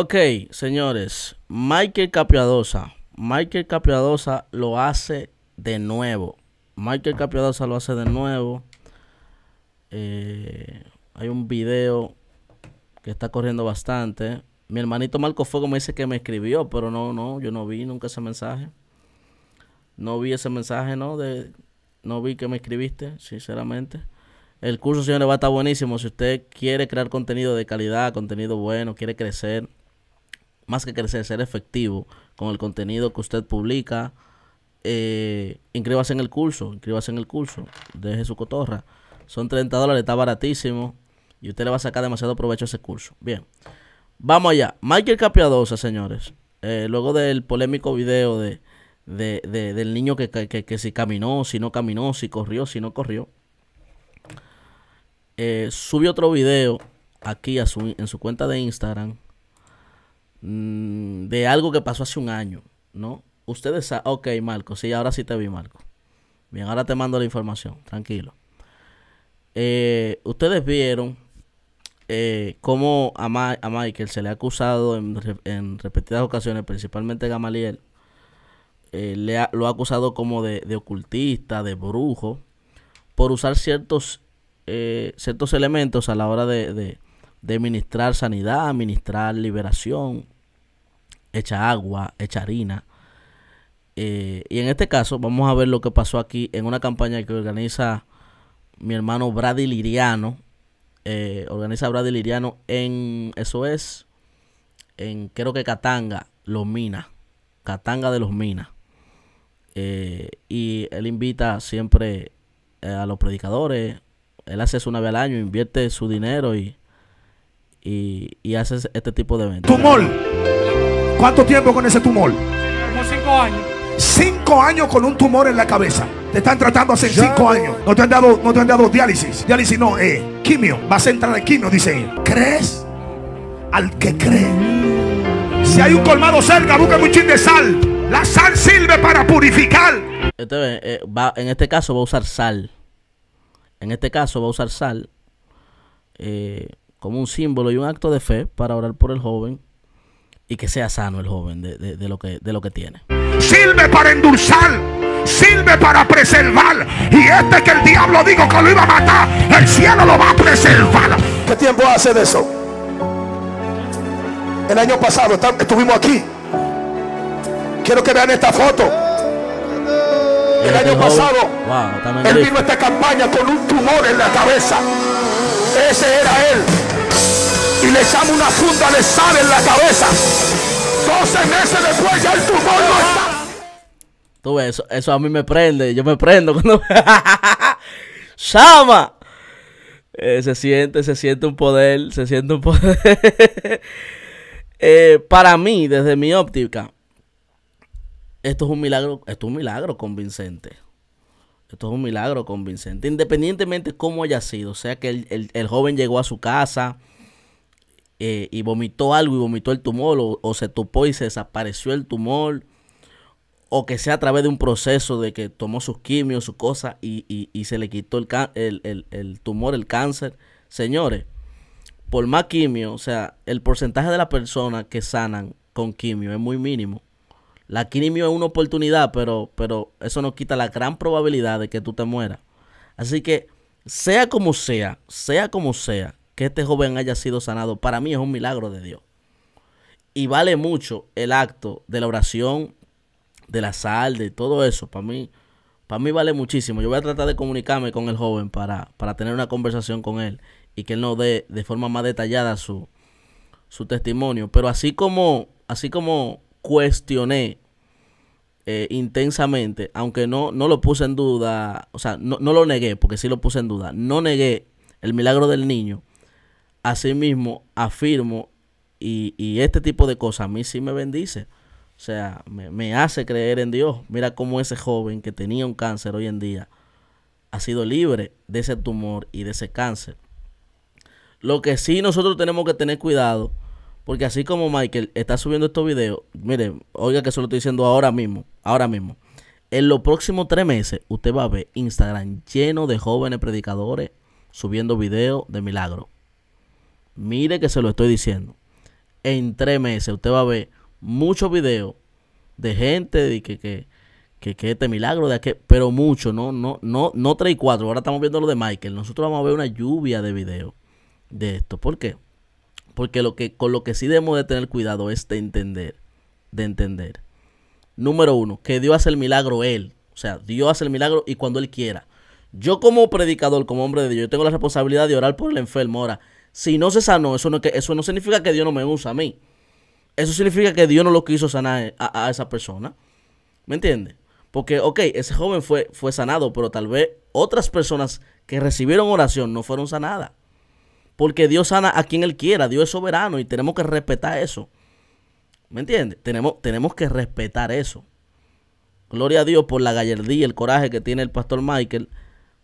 Ok, señores, Michael Capiadosa. Michael Capiadosa lo hace de nuevo. Michael Capiadosa lo hace de nuevo. Eh, hay un video que está corriendo bastante. Mi hermanito Marco Fuego me dice que me escribió, pero no, no, yo no vi nunca ese mensaje. No vi ese mensaje, ¿no? no vi que me escribiste, sinceramente. El curso, señores, va a estar buenísimo. Si usted quiere crear contenido de calidad, contenido bueno, quiere crecer, más que crecer, ser efectivo con el contenido que usted publica. Eh, inscríbase en el curso, inscríbase en el curso, deje su cotorra. Son 30 dólares, está baratísimo y usted le va a sacar demasiado provecho a ese curso. Bien, vamos allá. Michael Capiadosa, señores, eh, luego del polémico video de, del niño que, que, si caminó, si no caminó, si corrió, si no corrió, eh, subió otro video aquí en su cuenta de Instagram Mm, de algo que pasó hace un año, ¿no? Ustedes saben, ok, Marco, sí, ahora sí te vi, Marco. Bien, ahora te mando la información, tranquilo. Eh, ustedes vieron eh, cómo a, Michael se le ha acusado en, repetidas ocasiones, principalmente Gamaliel, eh, le ha lo ha acusado como de, ocultista, de brujo, por usar ciertos, ciertos elementos a la hora de, de ministrar sanidad, ministrar liberación, echar agua, echar harina. Eh, y en este caso vamos a ver lo que pasó aquí en una campaña que organiza mi hermano Brady Liriano. Eh, organiza Brady Liriano en, eso es, en creo que Catanga, Los Minas. Catanga de Los Minas. Eh, y él invita siempre a los predicadores. Él hace eso una vez al año, invierte su dinero y y, haces este tipo de eventos. Tumor. ¿Cuánto tiempo con ese tumor? Como cinco años. Cinco años con un tumor en la cabeza. Te están tratando hace cinco años. No te han dado, no dado diálisis. Diálisis no, eh. Quimio. Vas a entrar en quimio, dice él. ¿Crees? Al que cree. Si hay un colmado cerca, busca un chin de sal. La sal sirve para purificar. Este, eh, va, en este caso va a usar sal. En este caso va a usar sal. Eh, como un símbolo y un acto de fe para orar por el joven y que sea sano el joven de, lo, que, de lo que tiene. Sirve para endulzar, sirve para preservar. Y este que el diablo dijo que lo iba a matar, el cielo lo va a preservar. ¿Qué tiempo hace de eso? El año pasado está, estuvimos aquí. Quiero que vean esta foto. El este año pasado, él vino a esta campaña con un tumor en la cabeza. Ese era él y le echamos una funda de sal en la cabeza. 12 meses después ya el tumor no está. Tú ves, eso, eso a mí me prende, yo me prendo cuando... ¡Sama! Eh, se siente, se siente un poder, se siente un poder. Eh, para mí, desde mi óptica, esto es un milagro, esto es un milagro convincente. Esto es un milagro convincente. Independientemente cómo haya sido, o sea que el, el joven llegó a su casa, eh, y vomitó algo y vomitó el tumor o, se topó y se desapareció el tumor o que sea a través de un proceso de que tomó sus quimios, su cosa y, y, se le quitó el, tumor, el cáncer. Señores, por más quimio, o sea, el porcentaje de las personas que sanan con quimio es muy mínimo. La quimio es una oportunidad, pero, pero eso no quita la gran probabilidad de que tú te mueras. Así que, sea como sea, sea como sea, que este joven haya sido sanado, para mí es un milagro de Dios. Y vale mucho el acto de la oración, de la sal, de todo eso. Para mí, para mí vale muchísimo. Yo voy a tratar de comunicarme con el joven para, para tener una conversación con él y que él nos dé de forma más detallada su, testimonio. Pero así como, así como cuestioné eh, intensamente, aunque no, no lo puse en duda, o sea, no, no, lo negué, porque sí lo puse en duda, no negué el milagro del niño, Asimismo, afirmo, y, este tipo de cosas a mí sí me bendice. O sea, me, me, hace creer en Dios. Mira cómo ese joven que tenía un cáncer hoy en día ha sido libre de ese tumor y de ese cáncer. Lo que sí nosotros tenemos que tener cuidado, porque así como Michael está subiendo estos videos, mire, oiga que se lo estoy diciendo ahora mismo, ahora mismo. En los próximos tres meses usted va a ver Instagram lleno de jóvenes predicadores subiendo videos de milagro. Mire que se lo estoy diciendo. En tres meses usted va a ver muchos videos de gente de que, que, que, este milagro de aquel, pero mucho, no, no, no, no y cuatro. Ahora estamos viendo lo de Michael. Nosotros vamos a ver una lluvia de videos de esto. ¿Por qué? Porque lo que, con lo que sí debemos de tener cuidado es de entender. De entender. Número uno, que Dios hace el milagro Él. O sea, Dios hace el milagro y cuando Él quiera. Yo como predicador, como hombre de Dios, yo tengo la responsabilidad de orar por el enfermo. Ahora, si no se sanó, eso no, eso no significa que Dios no me usa a mí. Eso significa que Dios no lo quiso sanar a, esa persona. ¿Me entiendes? Porque, ok, ese joven fue, fue sanado, pero tal vez otras personas que recibieron oración no fueron sanadas. Porque Dios sana a quien Él quiera, Dios es soberano y tenemos que respetar eso. ¿Me entiendes? Tenemos, tenemos que respetar eso. Gloria a Dios por la gallardía y el coraje que tiene el pastor Michael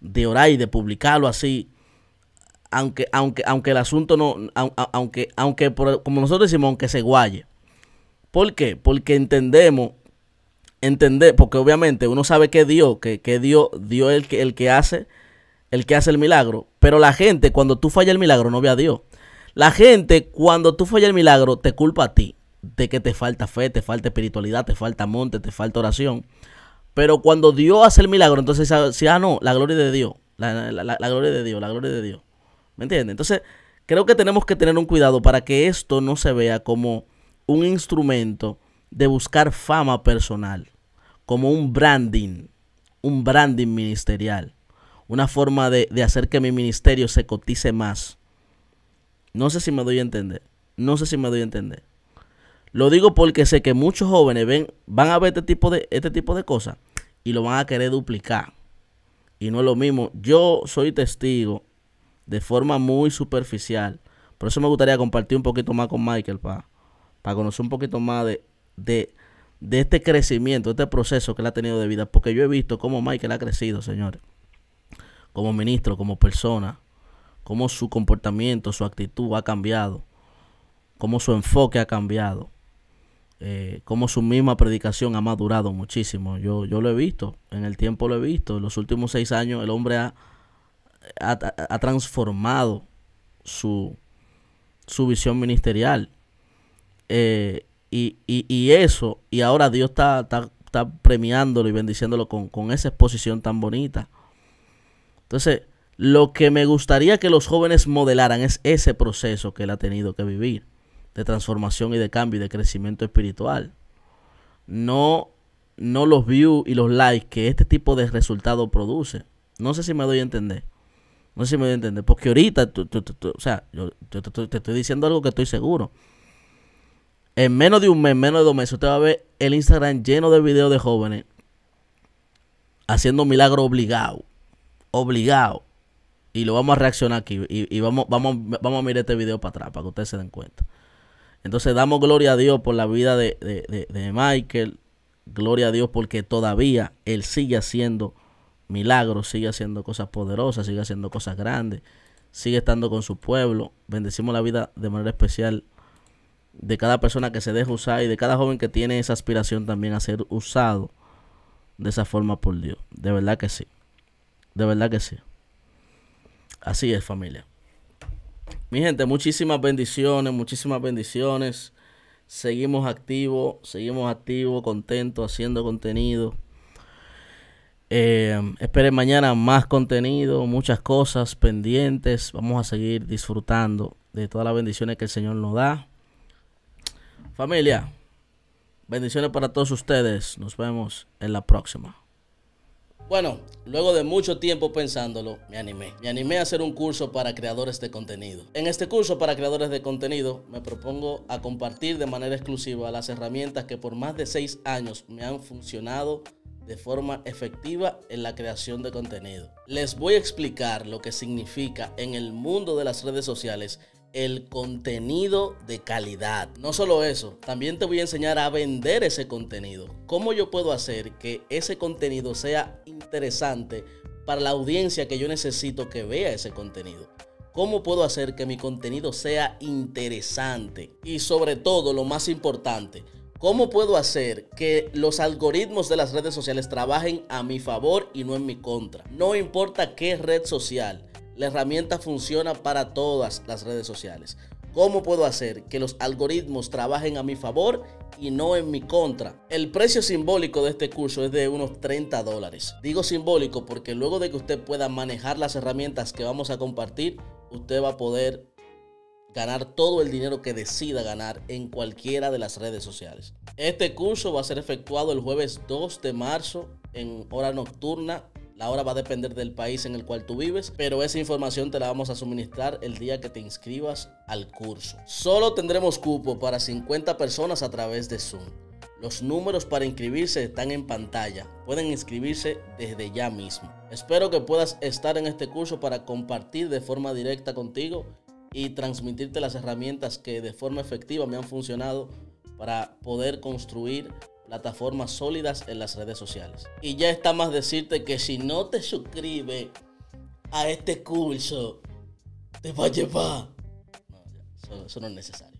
de orar y de publicarlo así aunque, aunque, aunque el asunto no, aunque, aunque, como nosotros decimos, aunque se gualle, ¿Por qué? Porque entendemos, entender, porque obviamente uno sabe que Dios, que, que Dios, Dios el que, el que hace, el que hace el milagro. Pero la gente, cuando tú fallas el milagro, no ve a Dios. La gente, cuando tú fallas el milagro, te culpa a ti de que te falta fe, te falta espiritualidad, te falta monte, te falta oración. Pero cuando Dios hace el milagro, entonces dice, ah, ah, no, la gloria de Dios, la, la, la, gloria de Dios, la gloria de Dios. ¿Me Entonces, creo que tenemos que tener un cuidado para que esto no se vea como un instrumento de buscar fama personal, como un branding, un branding ministerial, una forma de, hacer que mi ministerio se cotice más. No sé si me doy a entender, no sé si me doy a entender. Lo digo porque sé que muchos jóvenes ven, van a ver este tipo de, este tipo de cosas y lo van a querer duplicar. Y no es lo mismo. Yo soy testigo de forma muy superficial. Por eso me gustaría compartir un poquito más con Michael para conocer un poquito más de, de, este crecimiento, este proceso que él ha tenido de vida. Porque yo he visto cómo Michael ha crecido, señores. Como ministro, como persona. Cómo su comportamiento, su actitud ha cambiado. Cómo su enfoque ha cambiado. Eh, cómo su misma predicación ha madurado muchísimo. Yo, yo lo he visto, en el tiempo lo he visto. En los últimos seis años el hombre ha ha, transformado su, visión ministerial. Eh, y, eso, y ahora Dios está, premiándolo y bendiciéndolo con, esa exposición tan bonita. Entonces, lo que me gustaría que los jóvenes modelaran es ese proceso que él ha tenido que vivir, de transformación y de cambio y de crecimiento espiritual. No, no los views y los likes que este tipo de resultado produce. No sé si me doy a entender. No sé si me voy a entender. Porque ahorita, o sea, yo, te, estoy diciendo algo que estoy seguro. En menos de un mes, menos de dos meses, usted va a ver el Instagram lleno de videos de jóvenes haciendo milagro obligado. Obligado. Y lo vamos a reaccionar aquí. Y, vamos, vamos, vamos a mirar este video para atrás, para que ustedes se den cuenta. Entonces damos gloria a Dios por la vida de Michael. Gloria a Dios porque todavía él sigue haciendo Milagro, sigue haciendo cosas poderosas, sigue haciendo cosas grandes, sigue estando con su pueblo. Bendecimos la vida de manera especial de cada persona que se deja usar y de cada joven que tiene esa aspiración también a ser usado de esa forma por Dios. De verdad que sí. De verdad que sí. Así es, familia. Mi gente, muchísimas bendiciones, muchísimas bendiciones. Seguimos activos, seguimos activos, contentos, haciendo contenido eh, esperen mañana más contenido, muchas cosas pendientes. Vamos a seguir disfrutando de todas las bendiciones que el Señor nos da. Familia, bendiciones para todos ustedes. Nos vemos en la próxima. Bueno, luego de mucho tiempo pensándolo, me animé. Me animé a hacer un curso para creadores de contenido. En este curso para creadores de contenido me propongo a compartir de manera exclusiva las herramientas que por más de seis años me han funcionado de forma efectiva en la creación de contenido. Les voy a explicar lo que significa en el mundo de las redes sociales el contenido de calidad. No solo eso, también te voy a enseñar a vender ese contenido. ¿Cómo yo puedo hacer que ese contenido sea interesante para la audiencia que yo necesito que vea ese contenido? ¿Cómo puedo hacer que mi contenido sea interesante? Y sobre todo, lo más importante, ¿Cómo puedo hacer que los algoritmos de las redes sociales trabajen a mi favor y no en mi contra? No importa qué red social, la herramienta funciona para todas las redes sociales. ¿Cómo puedo hacer que los algoritmos trabajen a mi favor y no en mi contra? El precio simbólico de este curso es de unos 30 dólares. Digo simbólico porque luego de que usted pueda manejar las herramientas que vamos a compartir, usted va a poder ganar todo el dinero que decida ganar en cualquiera de las redes sociales. Este curso va a ser efectuado el jueves 2 de marzo en hora nocturna. La hora va a depender del país en el cual tú vives, pero esa información te la vamos a suministrar el día que te inscribas al curso. Solo tendremos cupo para 50 personas a través de Zoom. Los números para inscribirse están en pantalla. Pueden inscribirse desde ya mismo. Espero que puedas estar en este curso para compartir de forma directa contigo y transmitirte las herramientas que de forma efectiva me han funcionado para poder construir plataformas sólidas en las redes sociales. Y ya está más decirte que si no te suscribes a este curso, te va a llevar. No, eso no es necesario.